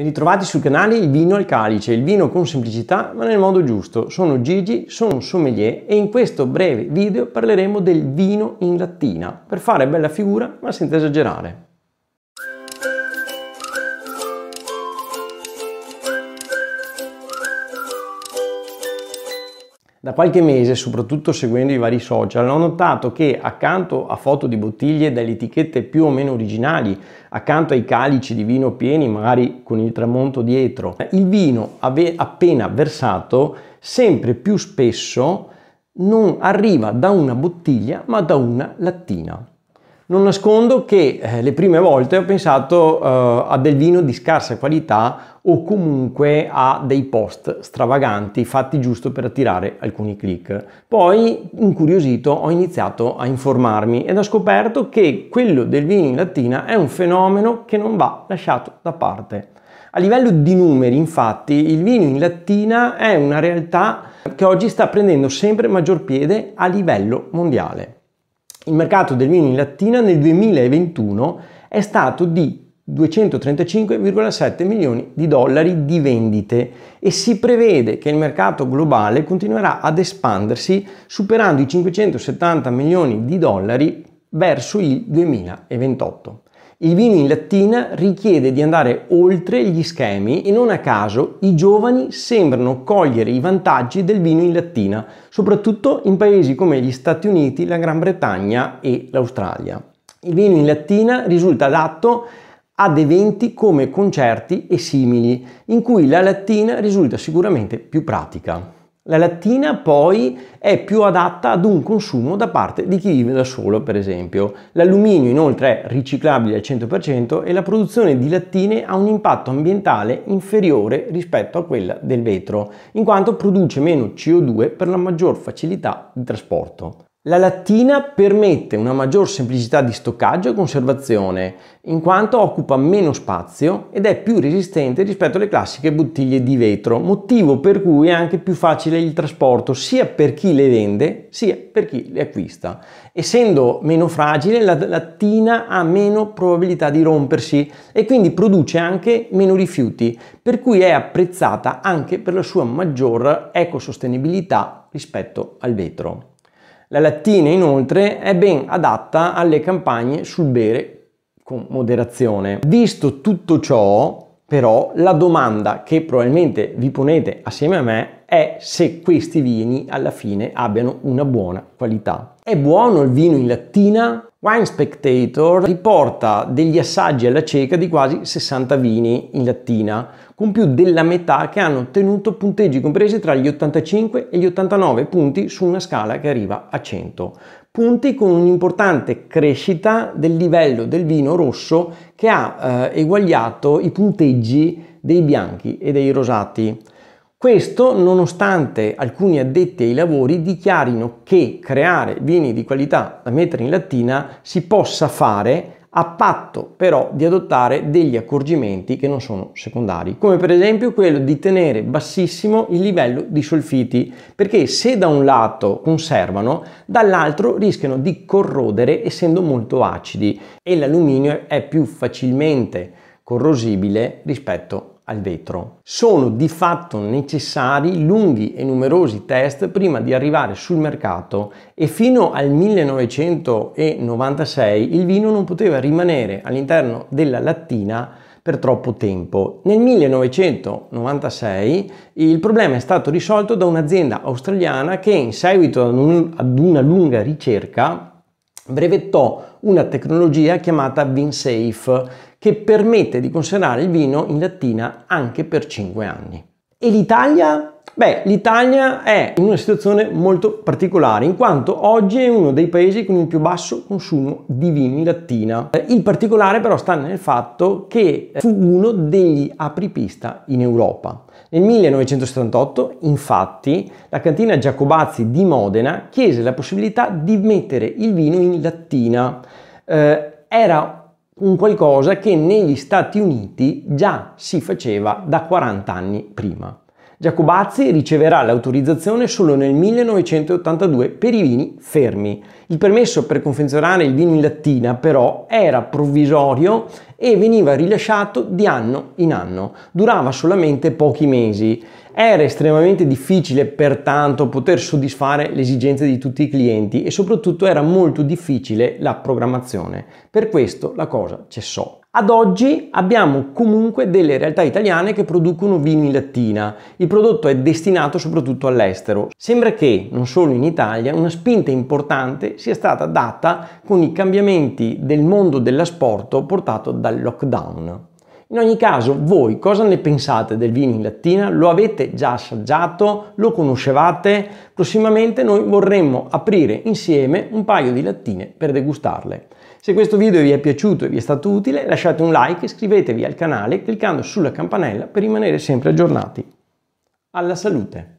Ben ritrovati sul canale Il Vino al Calice, il vino con semplicità ma nel modo giusto. Sono Gigi, sono un sommelier e in questo breve video parleremo del vino in lattina, per fare bella figura ma senza esagerare. Da qualche mese, soprattutto seguendo i vari social, ho notato che accanto a foto di bottiglie dalle etichette più o meno originali, accanto ai calici di vino pieni, magari con il tramonto dietro, il vino appena versato sempre più spesso non arriva da una bottiglia ma da una lattina. Non nascondo che eh, le prime volte ho pensato eh, a del vino di scarsa qualità o comunque a dei post stravaganti fatti giusto per attirare alcuni click. Poi, incuriosito, ho iniziato a informarmi ed ho scoperto che quello del vino in lattina è un fenomeno che non va lasciato da parte. A livello di numeri, infatti, il vino in lattina è una realtà che oggi sta prendendo sempre maggior piede a livello mondiale il mercato del vino in lattina nel 2021 è stato di 235,7 milioni di dollari di vendite e si prevede che il mercato globale continuerà ad espandersi superando i 570 milioni di dollari verso il 2028. Il vino in lattina richiede di andare oltre gli schemi e non a caso i giovani sembrano cogliere i vantaggi del vino in lattina, soprattutto in paesi come gli Stati Uniti, la Gran Bretagna e l'Australia. Il vino in lattina risulta adatto ad eventi come concerti e simili, in cui la lattina risulta sicuramente più pratica. La lattina poi è più adatta ad un consumo da parte di chi vive da solo, per esempio. L'alluminio inoltre è riciclabile al 100% e la produzione di lattine ha un impatto ambientale inferiore rispetto a quella del vetro, in quanto produce meno CO2 per la maggior facilità di trasporto. La lattina permette una maggior semplicità di stoccaggio e conservazione, in quanto occupa meno spazio ed è più resistente rispetto alle classiche bottiglie di vetro, motivo per cui è anche più facile il trasporto sia per chi le vende sia per chi le acquista. Essendo meno fragile, la lattina ha meno probabilità di rompersi e quindi produce anche meno rifiuti, per cui è apprezzata anche per la sua maggior ecosostenibilità rispetto al vetro. La lattina inoltre è ben adatta alle campagne sul bere con moderazione. Visto tutto ciò, però la domanda che probabilmente vi ponete assieme a me è se questi vini alla fine abbiano una buona qualità. È buono il vino in lattina? Wine Spectator riporta degli assaggi alla cieca di quasi 60 vini in lattina, con più della metà che hanno ottenuto punteggi compresi tra gli 85 e gli 89 punti su una scala che arriva a 100. Punti con un'importante crescita del livello del vino rosso che ha eh, eguagliato i punteggi dei bianchi e dei rosati. Questo nonostante alcuni addetti ai lavori dichiarino che creare vini di qualità da mettere in lattina si possa fare a patto però di adottare degli accorgimenti che non sono secondari, come per esempio quello di tenere bassissimo il livello di solfiti, perché se da un lato conservano, dall'altro rischiano di corrodere essendo molto acidi e l'alluminio è più facilmente corrosibile rispetto al vetro. Sono di fatto necessari lunghi e numerosi test prima di arrivare sul mercato e fino al 1996 il vino non poteva rimanere all'interno della lattina per troppo tempo. Nel 1996 il problema è stato risolto da un'azienda australiana che in seguito ad, un, ad una lunga ricerca brevettò una tecnologia chiamata VinSafe che permette di conservare il vino in lattina anche per 5 anni. E l'Italia? Beh, l'Italia è in una situazione molto particolare, in quanto oggi è uno dei paesi con il più basso consumo di vini in lattina. Eh, il particolare però sta nel fatto che eh, fu uno degli apripista in Europa. Nel 1978, infatti, la cantina Giacobazzi di Modena chiese la possibilità di mettere il vino in lattina. Eh, era un qualcosa che negli Stati Uniti già si faceva da 40 anni prima. Giacobazzi riceverà l'autorizzazione solo nel 1982 per i vini fermi. Il permesso per confezionare il vino in lattina però era provvisorio e veniva rilasciato di anno in anno, durava solamente pochi mesi. Era estremamente difficile pertanto poter soddisfare le esigenze di tutti i clienti e soprattutto era molto difficile la programmazione. Per questo la cosa cessò. Ad oggi abbiamo comunque delle realtà italiane che producono vini in lattina. Il prodotto è destinato soprattutto all'estero. Sembra che, non solo in Italia, una spinta importante sia stata data con i cambiamenti del mondo dell'asporto portato dal lockdown. In ogni caso, voi cosa ne pensate del vino in lattina? Lo avete già assaggiato? Lo conoscevate? Prossimamente noi vorremmo aprire insieme un paio di lattine per degustarle. Se questo video vi è piaciuto e vi è stato utile, lasciate un like, e iscrivetevi al canale cliccando sulla campanella per rimanere sempre aggiornati. Alla salute!